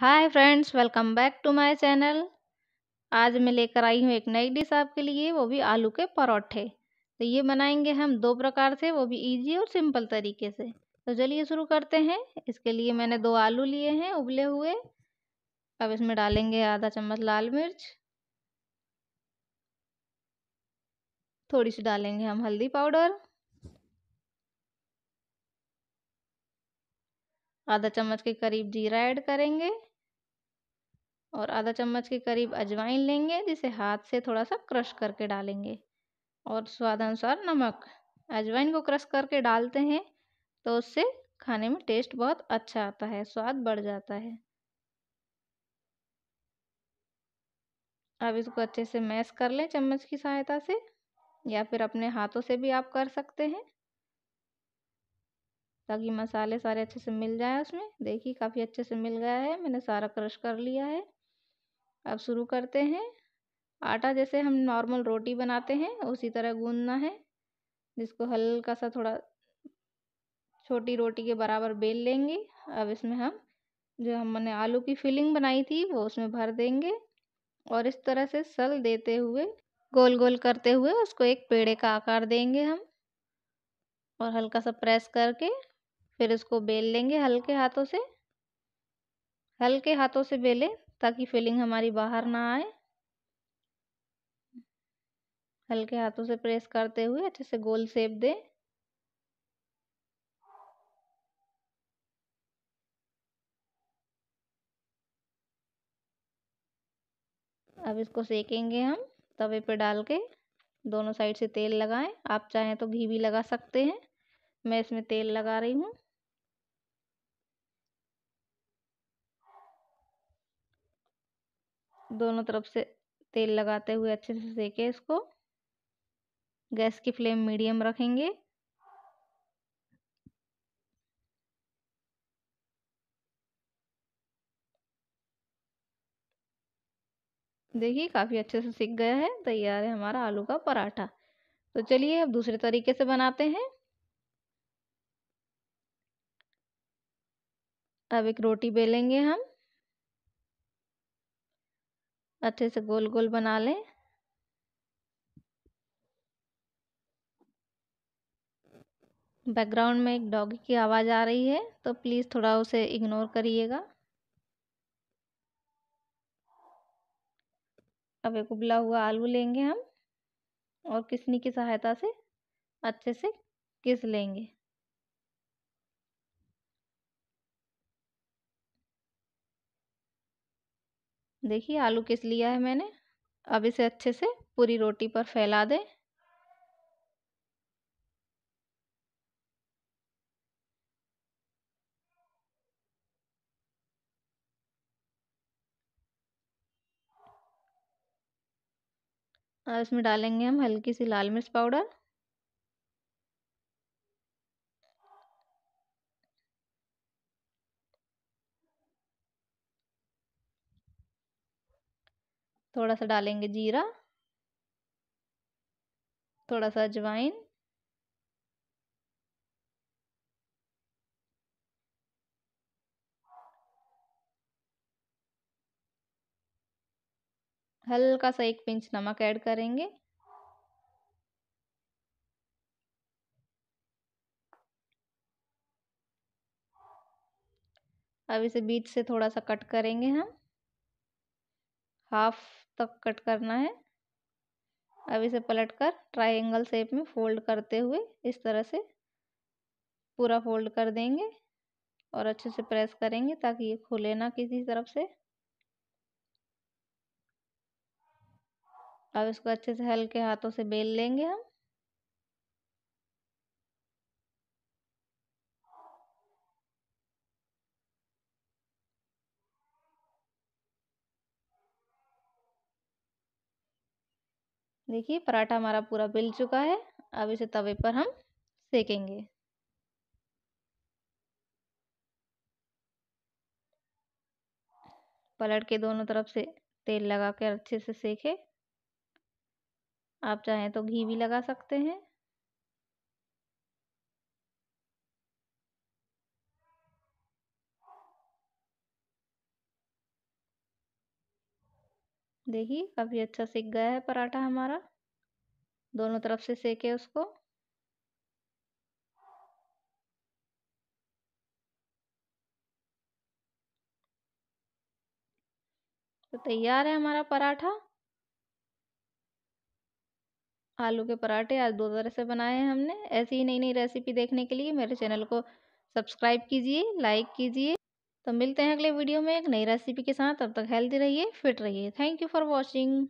hi friends welcome back to my channel आज मैं लेकर आई हूँ एक नई डिश आपके लिए वो भी आलू के परोठे तो ये बनाएंगे हम दो प्रकार से वो भी इजी और सिंपल तरीके से तो चलिए शुरू करते हैं इसके लिए मैंने दो आलू लिए हैं उबले हुए अब इसमें डालेंगे आधा चम्मच लाल मिर्च थोड़ी सी डालेंगे हम हल्दी पाउडर आधा चम्मच के करीब जीरा ऐड करेंगे और आधा चम्मच के करीब अजवाइन लेंगे जिसे हाथ से थोड़ा सा क्रश करके डालेंगे और स्वादानुसार नमक अजवाइन को क्रश करके डालते हैं तो उससे खाने में टेस्ट बहुत अच्छा आता है स्वाद बढ़ जाता है अब इसको अच्छे से मैश कर लें चम्मच की सहायता से या फिर अपने हाथों से भी आप कर सकते हैं ताकि मसाले सारे अच्छे से मिल जाए उसमें देखिए काफ़ी अच्छे से मिल गया है मैंने सारा क्रश कर लिया है अब शुरू करते हैं आटा जैसे हम नॉर्मल रोटी बनाते हैं उसी तरह गूंदना है जिसको हल्का सा थोड़ा छोटी रोटी के बराबर बेल लेंगे अब इसमें हम जो हमने आलू की फिलिंग बनाई थी वो उसमें भर देंगे और इस तरह से सल देते हुए गोल गोल करते हुए उसको एक पेड़े का आकार देंगे हम और हल्का सा प्रेस करके फिर इसको बेल लेंगे हल्के हाथों से हल्के हाथों से बेलें ताकि फिलिंग हमारी बाहर ना आए हल्के हाथों से प्रेस करते हुए अच्छे से गोल सेप दें अब इसको सेकेंगे हम तवे पे डाल के दोनों साइड से तेल लगाएं आप चाहें तो घी भी लगा सकते हैं मैं इसमें तेल लगा रही हूँ दोनों तरफ से तेल लगाते हुए अच्छे से सेके इसको गैस की फ्लेम मीडियम रखेंगे देखिए काफ़ी अच्छे से सीख गया है तैयार है हमारा आलू का पराठा तो चलिए अब दूसरे तरीके से बनाते हैं अब एक रोटी बेलेंगे हम अच्छे से गोल गोल बना लें बैकग्राउंड में एक डॉगी की आवाज़ आ रही है तो प्लीज़ थोड़ा उसे इग्नोर करिएगा अब एक उबला हुआ आलू लेंगे हम और किसनी की सहायता से अच्छे से किस लेंगे देखिए आलू किस लिया है मैंने अब इसे अच्छे से पूरी रोटी पर फैला दें और इसमें डालेंगे हम हल्की सी लाल मिर्च पाउडर थोड़ा सा डालेंगे जीरा थोड़ा सा अजवाइन हल्का सा एक पिंच नमक ऐड करेंगे अब इसे बीच से थोड़ा सा कट करेंगे हम हाफ तक कट करना है अब इसे पलटकर ट्रायंगल शेप में फोल्ड करते हुए इस तरह से पूरा फोल्ड कर देंगे और अच्छे से प्रेस करेंगे ताकि ये खुले ना किसी तरफ से अब इसको अच्छे से हल्के हाथों से बेल लेंगे हम देखिए पराठा हमारा पूरा बिल चुका है अब इसे तवे पर हम सेकेंगे पलट के दोनों तरफ से तेल लगा कर अच्छे से सेके आप चाहें तो घी भी लगा सकते हैं देखिए काफ़ी अच्छा सेक गया है पराठा हमारा दोनों तरफ से सेके उसको तो तैयार है हमारा पराठा आलू के पराठे आज दो तरह से बनाए हैं हमने ऐसी ही नई नई रेसिपी देखने के लिए मेरे चैनल को सब्सक्राइब कीजिए लाइक कीजिए तो मिलते हैं अगले वीडियो में एक नई रेसिपी के साथ तब तक हेल्दी रहिए फिट रहिए थैंक यू फॉर वॉचिंग